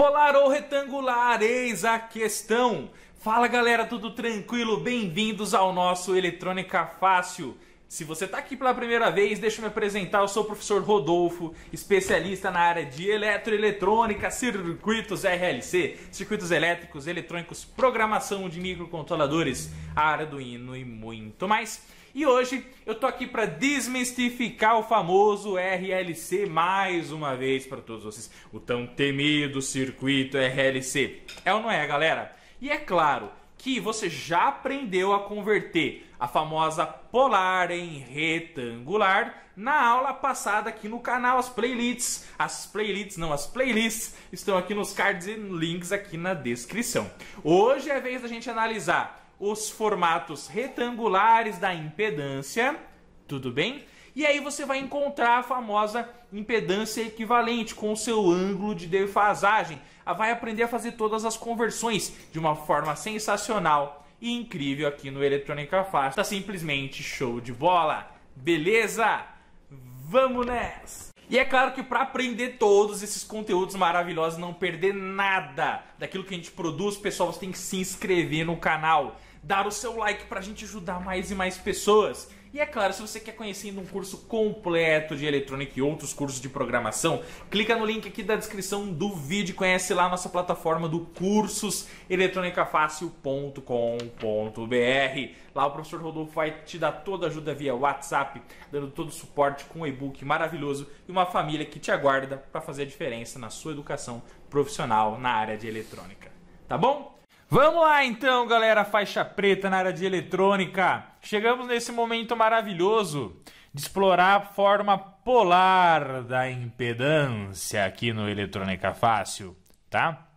Polar ou retangular, eis a questão. Fala galera, tudo tranquilo? Bem-vindos ao nosso Eletrônica Fácil. Se você está aqui pela primeira vez, deixa eu me apresentar. Eu sou o professor Rodolfo, especialista na área de eletroeletrônica, circuitos RLC, circuitos elétricos, eletrônicos, programação de microcontroladores, Arduino e muito mais. E hoje eu tô aqui para desmistificar o famoso RLC mais uma vez para todos vocês. O tão temido circuito RLC. É ou não é, galera? E é claro que você já aprendeu a converter a famosa polar em retangular na aula passada aqui no canal. As playlists, as playlists, não, as playlists estão aqui nos cards e links aqui na descrição. Hoje é a vez da gente analisar os formatos retangulares da impedância, tudo bem? E aí você vai encontrar a famosa impedância equivalente com o seu ângulo de defasagem. Vai aprender a fazer todas as conversões de uma forma sensacional e incrível aqui no Eletrônica Fácil. Tá simplesmente show de bola. Beleza? Vamos nessa! E é claro que para aprender todos esses conteúdos maravilhosos, não perder nada daquilo que a gente produz, pessoal, você tem que se inscrever no canal dar o seu like para a gente ajudar mais e mais pessoas. E é claro, se você quer conhecer um curso completo de eletrônica e outros cursos de programação, clica no link aqui da descrição do vídeo e conhece lá a nossa plataforma do cursoseletronicafacil.com.br. Lá o professor Rodolfo vai te dar toda a ajuda via WhatsApp, dando todo o suporte com um e-book maravilhoso e uma família que te aguarda para fazer a diferença na sua educação profissional na área de eletrônica. Tá bom? Vamos lá então, galera, faixa preta na área de eletrônica. Chegamos nesse momento maravilhoso de explorar a forma polar da impedância aqui no Eletrônica Fácil, tá?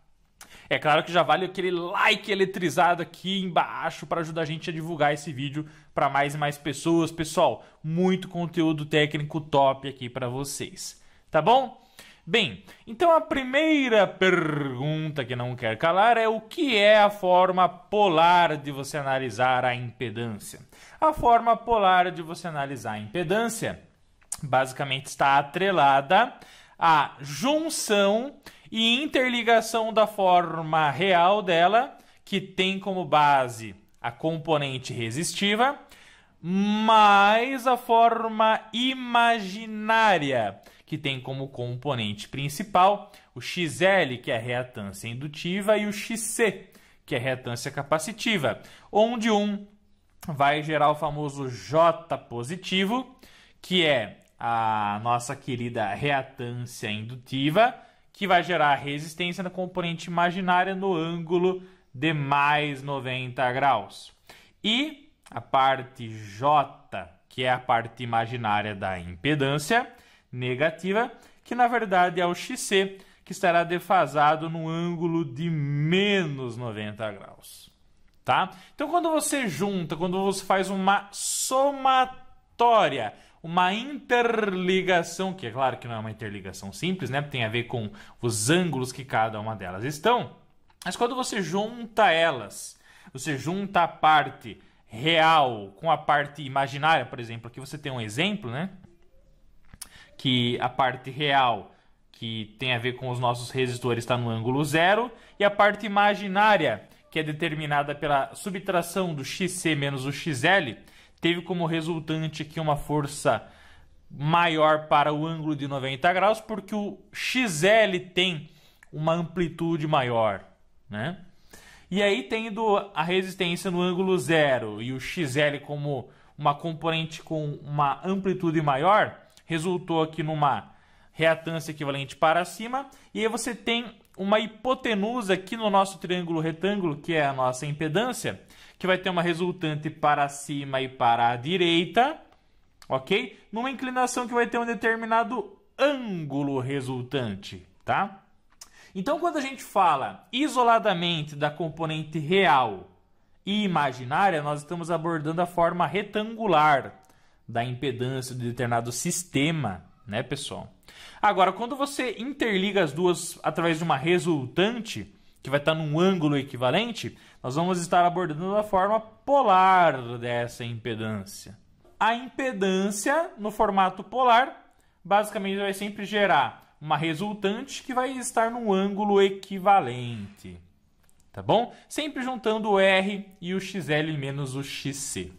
É claro que já vale aquele like eletrizado aqui embaixo para ajudar a gente a divulgar esse vídeo para mais e mais pessoas. Pessoal, muito conteúdo técnico top aqui para vocês, tá bom? Bem, então a primeira pergunta que não quer calar é o que é a forma polar de você analisar a impedância? A forma polar de você analisar a impedância basicamente está atrelada à junção e interligação da forma real dela, que tem como base a componente resistiva, mais a forma imaginária que tem como componente principal o XL, que é a reatância indutiva, e o XC, que é a reatância capacitiva, onde um vai gerar o famoso J positivo, que é a nossa querida reatância indutiva, que vai gerar a resistência na componente imaginária no ângulo de mais 90 graus. E a parte J, que é a parte imaginária da impedância, negativa, que na verdade é o XC, que estará defasado no ângulo de menos 90 graus. Tá? Então, quando você junta, quando você faz uma somatória, uma interligação, que é claro que não é uma interligação simples, né? Tem a ver com os ângulos que cada uma delas estão. Mas quando você junta elas, você junta a parte real com a parte imaginária, por exemplo, aqui você tem um exemplo, né? que a parte real, que tem a ver com os nossos resistores, está no ângulo zero, e a parte imaginária, que é determinada pela subtração do xc menos o xl, teve como resultante aqui uma força maior para o ângulo de 90 graus, porque o XL tem uma amplitude maior, né? E aí, tendo a resistência no ângulo zero e o XL como uma componente com uma amplitude maior, resultou aqui numa reatância equivalente para cima, e aí você tem uma hipotenusa aqui no nosso triângulo retângulo, que é a nossa impedância, que vai ter uma resultante para cima e para a direita, ok? Numa inclinação que vai ter um determinado ângulo resultante, tá? Então, quando a gente fala isoladamente da componente real e imaginária, nós estamos abordando a forma retangular, da impedância de determinado sistema, né, pessoal? Agora, quando você interliga as duas através de uma resultante, que vai estar num ângulo equivalente, nós vamos estar abordando a forma polar dessa impedância. A impedância no formato polar basicamente vai sempre gerar uma resultante que vai estar num ângulo equivalente. Tá bom? Sempre juntando o R e o XL menos o XC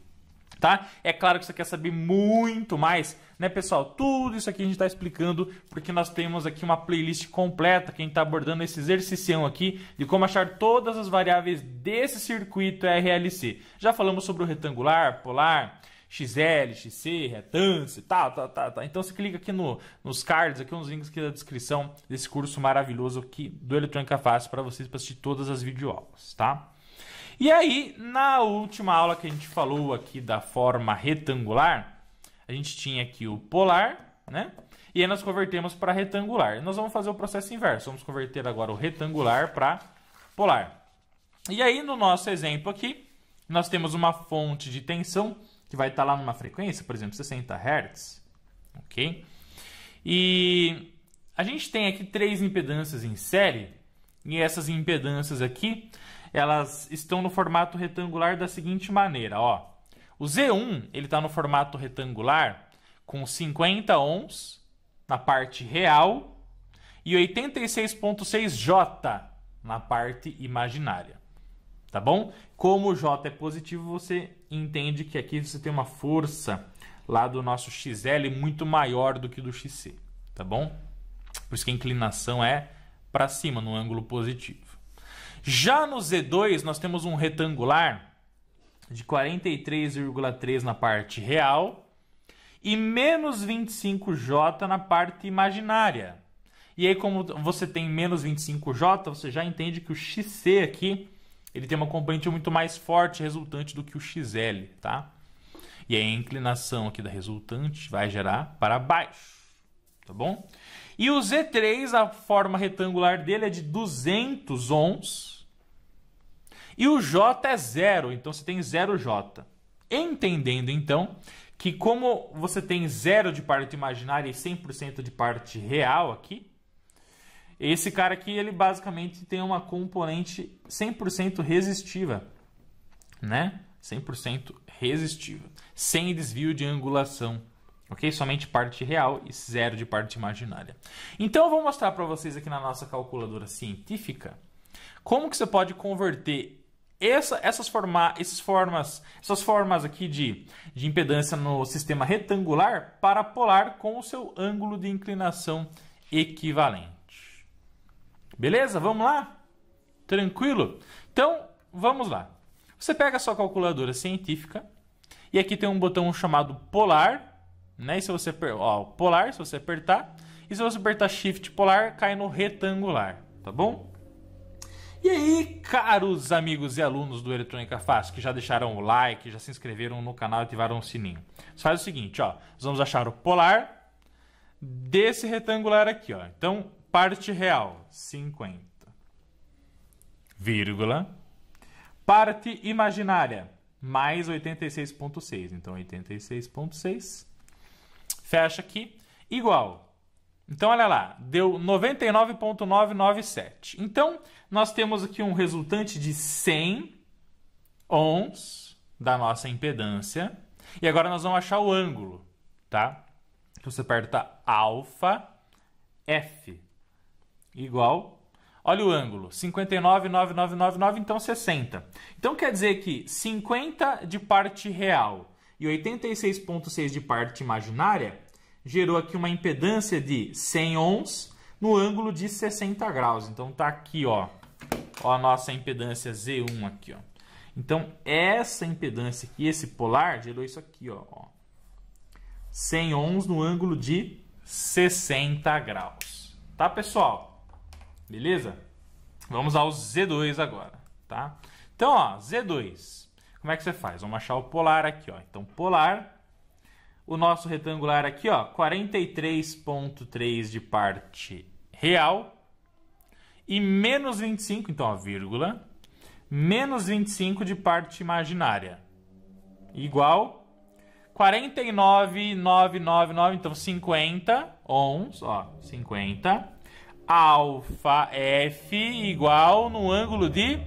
tá? É claro que você quer saber muito mais, né, pessoal? Tudo isso aqui a gente está explicando porque nós temos aqui uma playlist completa que a gente está abordando esse exercício aqui de como achar todas as variáveis desse circuito RLC. Já falamos sobre o retangular, polar, XL, XC, retance, tá, tá, tá, tá. Então você clica aqui no, nos cards, aqui nos links aqui da descrição desse curso maravilhoso aqui do Eletrônica Fácil para vocês para assistir todas as videoaulas, tá? E aí, na última aula que a gente falou aqui da forma retangular, a gente tinha aqui o polar, né? E aí nós convertemos para retangular. Nós vamos fazer o processo inverso. Vamos converter agora o retangular para polar. E aí, no nosso exemplo aqui, nós temos uma fonte de tensão que vai estar tá lá numa frequência, por exemplo, 60 Hz. Ok? E a gente tem aqui três impedâncias em série. E essas impedâncias aqui, elas estão no formato retangular da seguinte maneira, ó. O Z1, ele está no formato retangular com 50 ohms na parte real e 86.6 J na parte imaginária. Tá bom? Como o J é positivo, você entende que aqui você tem uma força lá do nosso XL muito maior do que do XC, tá bom? Por isso que a inclinação é para cima, no ângulo positivo. Já no Z2, nós temos um retangular de 43,3 na parte real e menos 25J na parte imaginária. E aí, como você tem menos 25J, você já entende que o XC aqui ele tem uma componente muito mais forte resultante do que o XL, tá? E aí a inclinação aqui da resultante vai gerar para baixo, tá bom? E o Z3, a forma retangular dele é de 200 ohms, e o J é zero, então você tem zero j Entendendo então que como você tem zero de parte imaginária e 100% de parte real aqui, esse cara aqui ele basicamente tem uma componente 100% resistiva, né? 100% resistiva, sem desvio de angulação. OK? Somente parte real e zero de parte imaginária. Então eu vou mostrar para vocês aqui na nossa calculadora científica como que você pode converter essa, essas, forma, formas, essas formas aqui de, de impedância no sistema retangular para polar com o seu ângulo de inclinação equivalente. Beleza? Vamos lá? Tranquilo? Então, vamos lá. Você pega a sua calculadora científica e aqui tem um botão chamado polar, né? E se você ó, polar, se você apertar, e se você apertar shift polar, cai no retangular, tá bom? E aí, caros amigos e alunos do Eletrônica Fácil, que já deixaram o like, já se inscreveram no canal e ativaram o sininho. Você faz o seguinte, ó. Nós vamos achar o polar desse retangular aqui, ó. Então, parte real, 50, vírgula. Parte imaginária, mais 86,6. Então, 86,6. Fecha aqui. Igual. Então, olha lá. Deu 99,997. Então, nós temos aqui um resultante de 100 ohms da nossa impedância. E agora nós vamos achar o ângulo, tá? Então, você aperta alfa F igual. Olha o ângulo, 59,9999, então 60. Então quer dizer que 50 de parte real e 86,6 de parte imaginária gerou aqui uma impedância de 100 ohms no ângulo de 60 graus. Então tá aqui, ó, Ó, a nossa impedância Z1 aqui, ó. Então, essa impedância aqui, esse polar, gerou isso aqui, ó. 100 ohms no ângulo de 60 graus. Tá, pessoal? Beleza? Vamos ao Z2 agora, tá? Então, ó, Z2. Como é que você faz? Vamos achar o polar aqui, ó. Então, polar. O nosso retangular aqui, ó, 43.3 de parte real e menos 25, então a vírgula, menos 25 de parte imaginária. Igual 49,999, então 50 ons, ó, 50 alfa F igual no ângulo de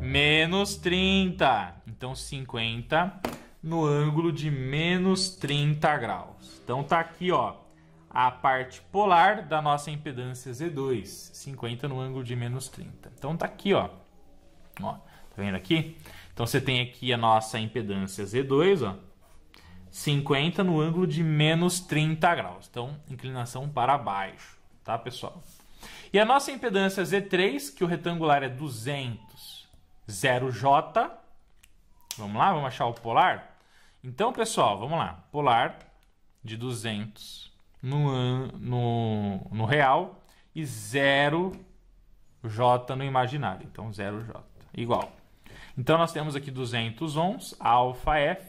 menos 30. Então 50 no ângulo de menos 30 graus. Então tá aqui, ó a parte polar da nossa impedância Z2, 50 no ângulo de menos 30. Então tá aqui, ó. ó. Tá vendo aqui? Então você tem aqui a nossa impedância Z2, ó. 50 no ângulo de menos 30 graus. Então, inclinação para baixo, tá, pessoal? E a nossa impedância Z3, que o retangular é 200, 0J. Vamos lá, vamos achar o polar? Então, pessoal, vamos lá. Polar de 200 no, no, no real e 0 J no imaginário. Então, 0 J igual. Então, nós temos aqui 200 ons, alfa F,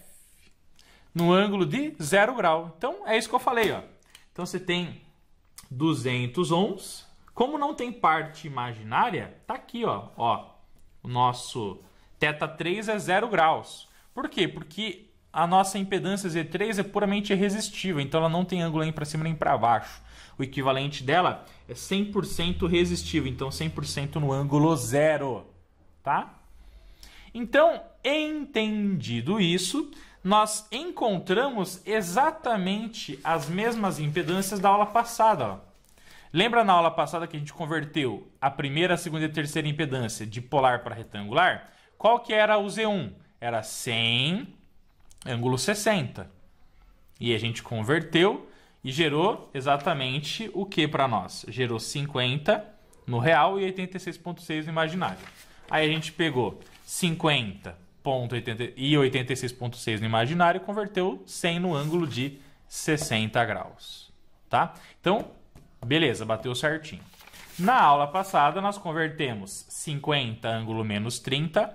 no ângulo de 0 grau. Então, é isso que eu falei. Ó. Então, você tem 200 ons. Como não tem parte imaginária, tá aqui, ó, ó o nosso θ3 é 0 graus. Por quê? Porque a nossa impedância Z3 é puramente resistiva, então ela não tem ângulo nem para cima nem para baixo. O equivalente dela é 100% resistivo, então 100% no ângulo zero, tá? Então, entendido isso, nós encontramos exatamente as mesmas impedâncias da aula passada. Ó. Lembra na aula passada que a gente converteu a primeira, a segunda e a terceira impedância de polar para retangular? Qual que era o Z1? Era 100 ângulo 60. E a gente converteu e gerou exatamente o que para nós? Gerou 50 no real e 86,6 no imaginário. Aí a gente pegou 50 e 86,6 no imaginário e converteu 100 no ângulo de 60 graus. Tá? Então, beleza, bateu certinho. Na aula passada, nós convertemos 50 ângulo menos 30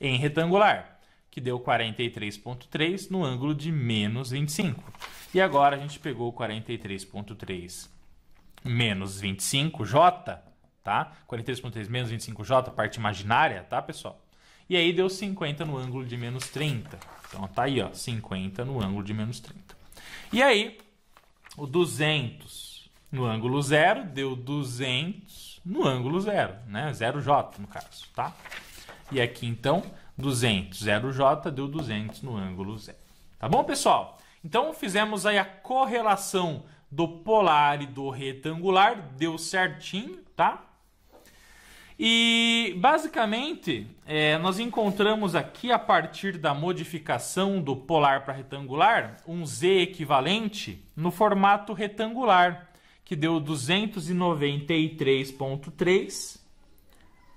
em retangular que deu 43,3 no ângulo de menos 25. E agora a gente pegou 43,3 menos 25J, tá? 43,3 menos 25J, parte imaginária, tá, pessoal? E aí deu 50 no ângulo de menos 30. Então tá aí, ó, 50 no ângulo de menos 30. E aí, o 200 no ângulo zero deu 200 no ângulo zero, né? 0J no caso, tá? E aqui então, 200. 0J deu 200 no ângulo zero. Tá bom, pessoal? Então, fizemos aí a correlação do polar e do retangular. Deu certinho, tá? E, basicamente, é, nós encontramos aqui, a partir da modificação do polar para retangular, um Z equivalente no formato retangular, que deu 293,3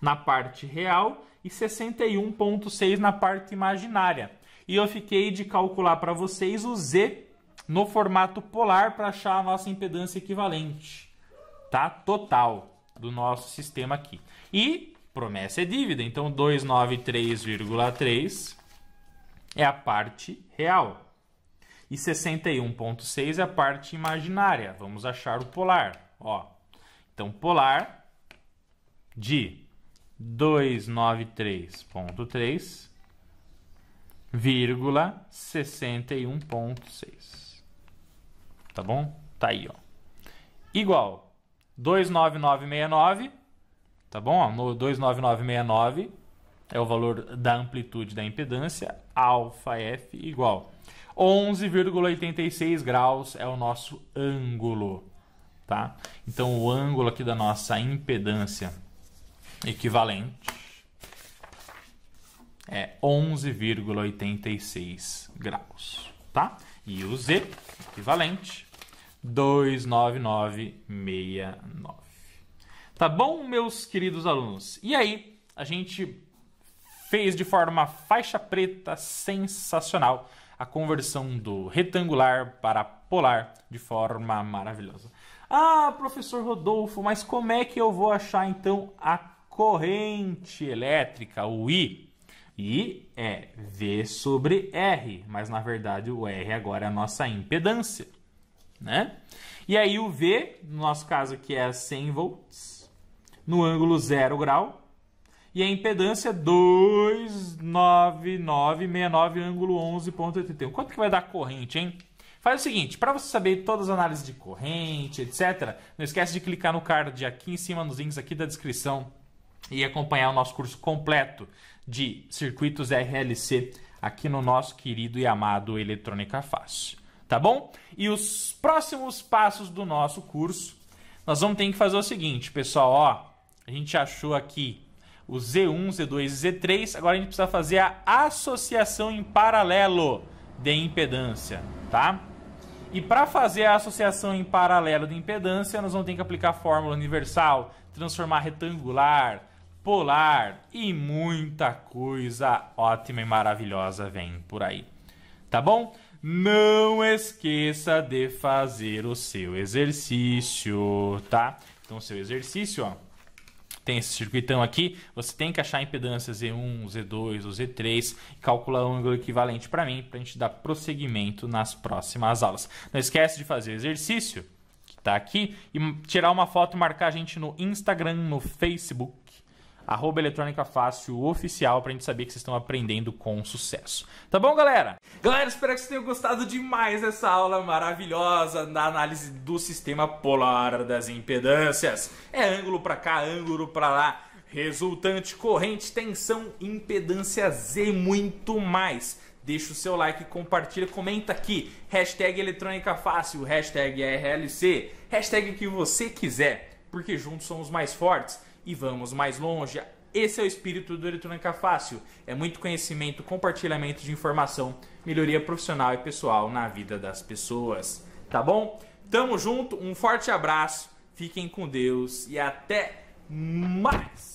na parte real e 61,6 na parte imaginária. E eu fiquei de calcular para vocês o Z no formato polar para achar a nossa impedância equivalente, tá? Total do nosso sistema aqui. E promessa é dívida, então 293,3 é a parte real. E 61,6 é a parte imaginária. Vamos achar o polar. Ó, então, polar de 293.3, vírgula 61.6. Tá bom? Tá aí, ó. Igual 29969, tá bom? no 29969 é o valor da amplitude da impedância, alfa F igual 11,86 graus é o nosso ângulo, tá? Então o ângulo aqui da nossa impedância equivalente é 11,86 graus, tá? E o Z equivalente 29969. Tá bom, meus queridos alunos? E aí, a gente fez de forma faixa preta sensacional a conversão do retangular para polar de forma maravilhosa. Ah, professor Rodolfo, mas como é que eu vou achar então a corrente elétrica, o I. I é V sobre R, mas na verdade o R agora é a nossa impedância, né? E aí o V, no nosso caso aqui é 100 volts, no ângulo 0 grau, e a impedância 29969, é ângulo 11.81. Quanto que vai dar corrente, hein? Faz o seguinte, para você saber todas as análises de corrente, etc., não esquece de clicar no card aqui em cima, nos links aqui da descrição e acompanhar o nosso curso completo de circuitos RLC aqui no nosso querido e amado Eletrônica Fácil, tá bom? E os próximos passos do nosso curso, nós vamos ter que fazer o seguinte, pessoal, ó, a gente achou aqui o Z1, Z2 e Z3, agora a gente precisa fazer a associação em paralelo de impedância, tá? E para fazer a associação em paralelo de impedância, nós vamos ter que aplicar a fórmula universal, transformar retangular, polar e muita coisa ótima e maravilhosa vem por aí. Tá bom? Não esqueça de fazer o seu exercício, tá? Então, seu exercício, ó, tem esse circuitão aqui, você tem que achar a impedância Z1, Z2 ou Z3, calcular o ângulo equivalente para mim, para a gente dar prosseguimento nas próximas aulas. Não esquece de fazer o exercício, que está aqui, e tirar uma foto e marcar a gente no Instagram, no Facebook, arroba eletrônica fácil oficial pra gente saber que vocês estão aprendendo com sucesso. Tá bom, galera? Galera, espero que vocês tenham gostado demais dessa aula maravilhosa da análise do sistema polar das impedâncias. É ângulo pra cá, ângulo pra lá, resultante, corrente, tensão, impedância Z muito mais. Deixa o seu like, compartilha, comenta aqui, hashtag eletrônica fácil, hashtag RLC, hashtag que você quiser, porque juntos somos mais fortes e vamos mais longe. Esse é o espírito do Eletrônica Fácil. É muito conhecimento, compartilhamento de informação, melhoria profissional e pessoal na vida das pessoas. Tá bom? Tamo junto, um forte abraço, fiquem com Deus e até mais!